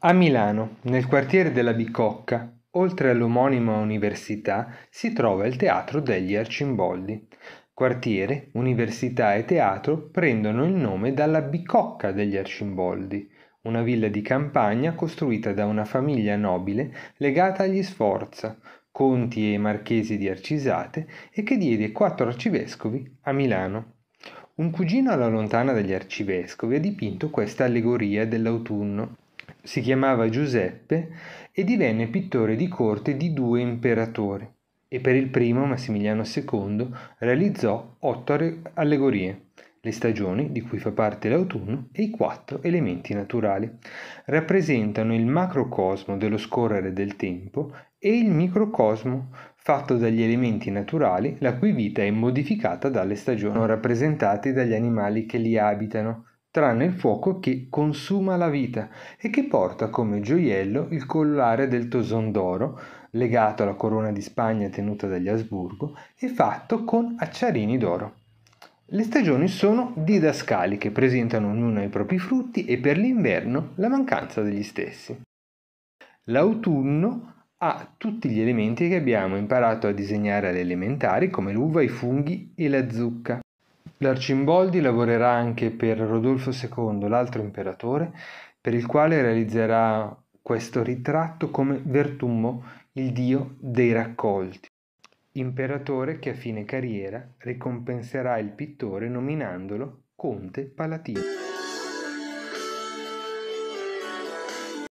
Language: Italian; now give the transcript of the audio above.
A Milano, nel quartiere della Bicocca, oltre all'omonima università, si trova il Teatro degli Arcimboldi. Quartiere, università e teatro prendono il nome dalla Bicocca degli Arcimboldi, una villa di campagna costruita da una famiglia nobile legata agli Sforza, conti e marchesi di Arcisate, e che diede quattro arcivescovi a Milano. Un cugino alla lontana degli arcivescovi ha dipinto questa allegoria dell'autunno si chiamava Giuseppe e divenne pittore di corte di due imperatori e per il primo Massimiliano II realizzò otto allegorie, le stagioni di cui fa parte l'autunno e i quattro elementi naturali. Rappresentano il macrocosmo dello scorrere del tempo e il microcosmo fatto dagli elementi naturali la cui vita è modificata dalle stagioni rappresentati dagli animali che li abitano tranne il fuoco che consuma la vita e che porta come gioiello il collare del toson d'oro, legato alla corona di Spagna tenuta dagli Asburgo e fatto con acciarini d'oro. Le stagioni sono didascali che presentano ognuna i propri frutti e per l'inverno la mancanza degli stessi. L'autunno ha tutti gli elementi che abbiamo imparato a disegnare alle elementari come l'uva, i funghi e la zucca. L'arcimboldi lavorerà anche per Rodolfo II, l'altro imperatore, per il quale realizzerà questo ritratto come Vertummo, il dio dei raccolti, imperatore che a fine carriera ricompenserà il pittore nominandolo conte palatino.